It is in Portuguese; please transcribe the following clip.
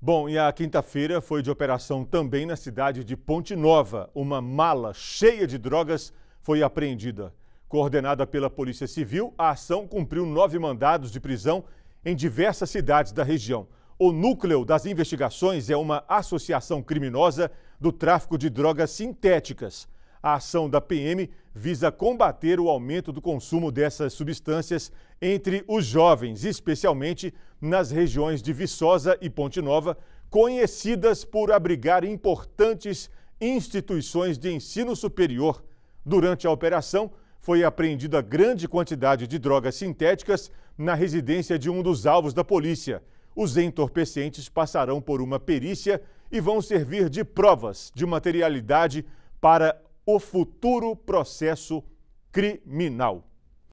Bom, e a quinta-feira foi de operação também na cidade de Ponte Nova. Uma mala cheia de drogas foi apreendida. Coordenada pela Polícia Civil, a ação cumpriu nove mandados de prisão em diversas cidades da região. O núcleo das investigações é uma associação criminosa do tráfico de drogas sintéticas. A ação da PM visa combater o aumento do consumo dessas substâncias entre os jovens, especialmente nas regiões de Viçosa e Ponte Nova, conhecidas por abrigar importantes instituições de ensino superior. Durante a operação, foi apreendida grande quantidade de drogas sintéticas na residência de um dos alvos da polícia. Os entorpecentes passarão por uma perícia e vão servir de provas de materialidade para o futuro processo criminal.